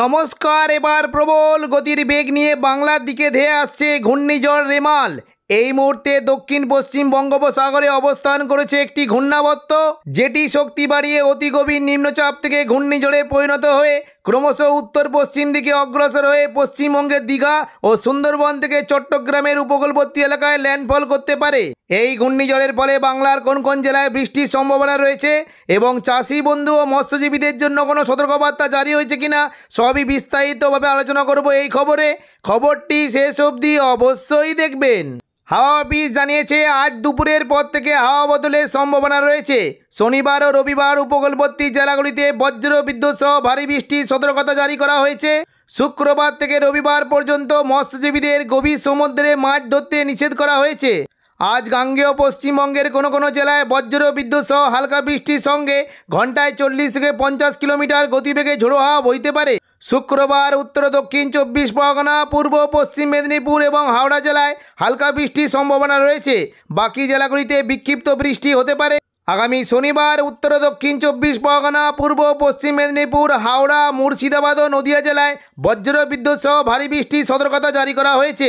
নমস্কার এবার প্রবল গতির বেগ নিয়ে বাংলার দিকে ধেয়ে আসছে ঘূর্ণিঝড় রেমাল এই মুহূর্তে দক্ষিণ পশ্চিম বঙ্গোপসাগরে অবস্থান করেছে একটি ঘূর্ণাবর্ত যেটি শক্তি বাড়িয়ে অতি গভীর নিম্নচাপ থেকে ঘূর্ণিঝড়ে পরিণত হয়ে ক্রমশ উত্তর পশ্চিম দিকে অগ্রসর হয়ে পশ্চিমবঙ্গের দীঘা ও সুন্দরবন থেকে চট্টগ্রামের উপকূলবর্তী এলাকায় ল্যান্ডফল করতে পারে এই ঘূর্ণিঝড়ের ফলে বাংলার কোন কোন জেলায় বৃষ্টির সম্ভাবনা রয়েছে এবং চাষি বন্ধু ও মৎস্যজীবীদের জন্য কোনো সতর্কবার্তা জারি হয়েছে কিনা সবই বিস্তারিতভাবে আলোচনা করব এই খবরে খবরটি শেষ অবধি অবশ্যই দেখবেন হাওয়া অফিস জানিয়েছে আজ দুপুরের পর থেকে হাওয়া বদলের সম্ভাবনা রয়েছে শনিবার ও রবিবার উপকূলবর্তী জেলাগুলিতে বজ্র বিদ্যুৎ সহ ভারী বৃষ্টির সতর্কতা জারি করা হয়েছে শুক্রবার থেকে রবিবার পর্যন্ত মৎস্যজীবীদের গভীর সমুদ্রে মাছ ধরতে নিষেধ করা হয়েছে আজ গাঙ্গেয় পশ্চিমবঙ্গের কোনো কোনো জেলায় বজ্র বিদ্যুৎ সহ হালকা বৃষ্টির সঙ্গে ঘন্টায় চল্লিশ থেকে পঞ্চাশ কিলোমিটার গতিবেগে ঝোড়ো হাওয়া বইতে পারে শুক্রবার উত্তর দক্ষিণ চব্বিশ পরগনা পূর্ব পশ্চিম মেদিনীপুর এবং হাওড়া জেলায় হালকা বৃষ্টির সম্ভাবনা রয়েছে বাকি জেলাগুলিতে বিক্ষিপ্ত বৃষ্টি হতে পারে আগামী শনিবার উত্তর দক্ষিণ চব্বিশ পরগনা পূর্ব পশ্চিম মেদিনীপুর হাওড়া মুর্শিদাবাদ ও নদিয়া জেলায় বজ্র সহ ভারী বৃষ্টির সতর্কতা জারি করা হয়েছে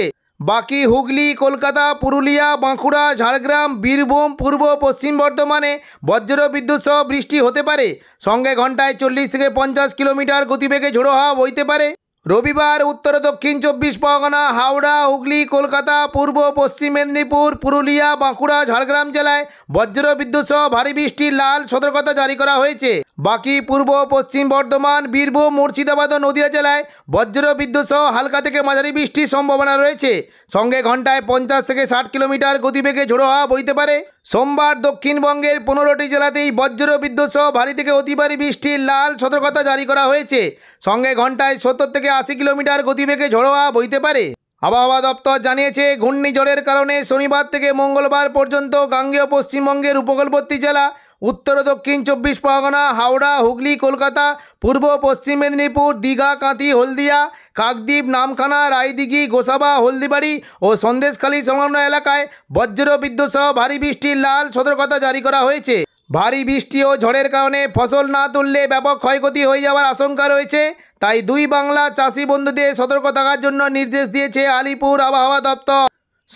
বাকি হুগলি কলকাতা পুরুলিয়া বাঁকুড়া ঝাড়গ্রাম বীরভূম পূর্ব পশ্চিম বর্ধমানে বজ্র বিদ্যুৎ সহ বৃষ্টি হতে পারে সঙ্গে ঘন্টায় চল্লিশ থেকে পঞ্চাশ কিলোমিটার গতিবেগে ঝোড়ো হাওয়া বইতে পারে রবিবার উত্তর দক্ষিণ চব্বিশ পরগনা হাওড়া হুগলি কলকাতা পূর্ব পশ্চিম মেদিনীপুর পুরুলিয়া বাঁকুড়া ঝাড়গ্রাম জেলায় বজ্র বিদ্যুৎ সহ ভারী বৃষ্টির লাল সতর্কতা জারি করা হয়েছে বাকি পূর্ব পশ্চিম বর্ধমান বীরভূম মুর্শিদাবাদ ও নদিয়া জেলায় বজ্র বিদ্যুৎ সহ হালকা থেকে মাঝারি বৃষ্টির সম্ভাবনা রয়েছে সঙ্গে ঘন্টায় পঞ্চাশ থেকে ষাট কিলোমিটার গতিবেগে ঝোড়ো হওয়া বইতে পারে সোমবার দক্ষিণবঙ্গের পনেরোটি জেলাতেই বজ্র বিদ্যুৎসহ ভারী থেকে অতিবারী বৃষ্টির লাল সতর্কতা জারি করা হয়েছে সঙ্গে ঘন্টায় সত্তর থেকে আশি কিলোমিটার গতিবেগে ঝড়োয়া বইতে পারে আবহাওয়া দপ্তর জানিয়েছে ঘূর্ণিঝড়ের কারণে শনিবার থেকে মঙ্গলবার পর্যন্ত গাঙ্গেয় পশ্চিমবঙ্গের উপকূলবর্তী জেলা উত্তর দক্ষিণ চব্বিশ পরগনা হাওড়া হুগলি কলকাতা পূর্ব পশ্চিম মেদিনীপুর দীঘা কাঁথি হলদিয়া কাকদ্বীপ নামখানা রায়দিঘি গোসাবা হলদিবাড়ি ও সন্দেশখালী সংলগ্ন এলাকায় বজ্র বিদ্যুৎ সহ ভারী বৃষ্টির লাল সতর্কতা জারি করা হয়েছে ভারী বৃষ্টি ও ঝড়ের কারণে ফসল না তুললে ব্যাপক ক্ষয়ক্ষতি হয়ে যাওয়ার আশঙ্কা রয়েছে তাই দুই বাংলা চাষি বন্ধুদের সতর্ক থাকার জন্য নির্দেশ দিয়েছে আলিপুর আবহাওয়া দপ্তর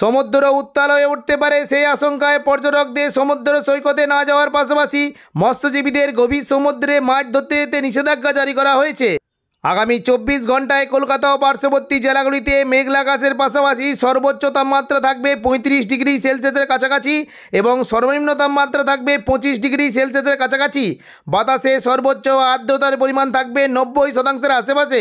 সমুদ্র উত্তাল হয়ে উঠতে পারে সেই আশঙ্কায় পর্যটকদের সমুদ্র সৈকতে না যাওয়ার পাশাপাশি মৎস্যজীবীদের গভীর সমুদ্রে মাছ ধরতে যেতে নিষেধাজ্ঞা জারি করা হয়েছে আগামী চব্বিশ ঘন্টায় কলকাতা ও পার্শ্ববর্তী জেলাগুলিতে মেঘলা মেঘলাকাশের পাশাপাশি সর্বোচ্চ তাপমাত্রা থাকবে পঁয়ত্রিশ ডিগ্রি সেলসিয়াসের কাছাকাছি এবং সর্বনিম্ন তাপমাত্রা থাকবে পঁচিশ ডিগ্রি সেলসিয়াসের কাছাকাছি বাতাসে সর্বোচ্চ আর্দ্রতার পরিমাণ থাকবে নব্বই শতাংশের আশেপাশে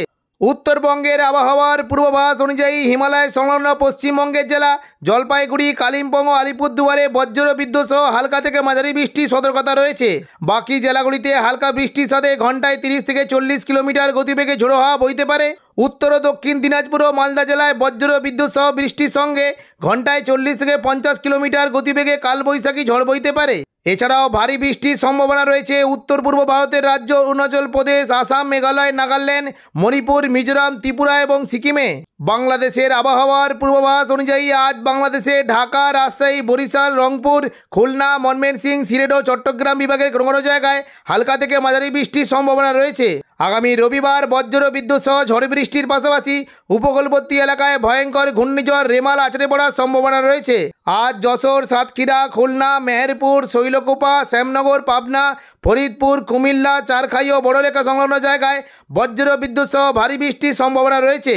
উত্তরবঙ্গের আবহাওয়ার পূর্বাভাস অনুযায়ী হিমালয় সংলগ্ন পশ্চিমবঙ্গের জেলা জলপাইগুড়ি কালিম্পং ও আলিপুরদুয়ারে বজ্র বিদ্যুৎ সহ হালকা থেকে মাঝারি বৃষ্টির সতর্কতা রয়েছে বাকি জেলাগুলিতে হালকা বৃষ্টির সাথে ঘন্টায় তিরিশ থেকে চল্লিশ কিলোমিটার গতিবেগে ঝোড়ো হওয়া বইতে পারে উত্তর ও দক্ষিণ দিনাজপুর ও মালদা জেলায় বজ্র বিদ্যুৎ সহ বৃষ্টির সঙ্গে ঘন্টায় চল্লিশ থেকে পঞ্চাশ কিলোমিটার গতিবেগে কালবৈশাখী ঝড় বইতে পারে এছাড়াও ভারী বৃষ্টির সম্ভাবনা রয়েছে উত্তর পূর্ব ভারতের রাজ্য অরুণাচল প্রদেশ আসাম মেঘালয় নাগাল্যান্ড মণিপুর মিজোরাম ত্রিপুরা এবং সিকিমে বাংলাদেশের আবহাওয়ার পূর্বাভাস অনুযায়ী আজ বাংলাদেশে ঢাকা রাজশাহী বরিশাল রংপুর খুলনা মনমেনসিং সিলেট ও চট্টগ্রাম বিভাগের কোনো কোনো জায়গায় হালকা থেকে মাঝারি বৃষ্টির সম্ভাবনা রয়েছে আগামী রবিবার বজ্র বিদ্যুৎ সহ ঝড় বৃষ্টির পাশাপাশি উপকূলবর্তী এলাকায় ভয়ঙ্কর ঘূর্ণিঝড় রেমাল আছড়ে পড়ার সম্ভাবনা রয়েছে আজ যশোর সাতক্ষীরা খুলনা মেহেরপুর শৈলকুপা শ্যামনগর পাবনা ফরিদপুর কুমিল্লা চারখাই ও বড়রেখা সংলগ্ন জায়গায় বজ্র বিদ্যুৎ সহ ভারী বৃষ্টির সম্ভাবনা রয়েছে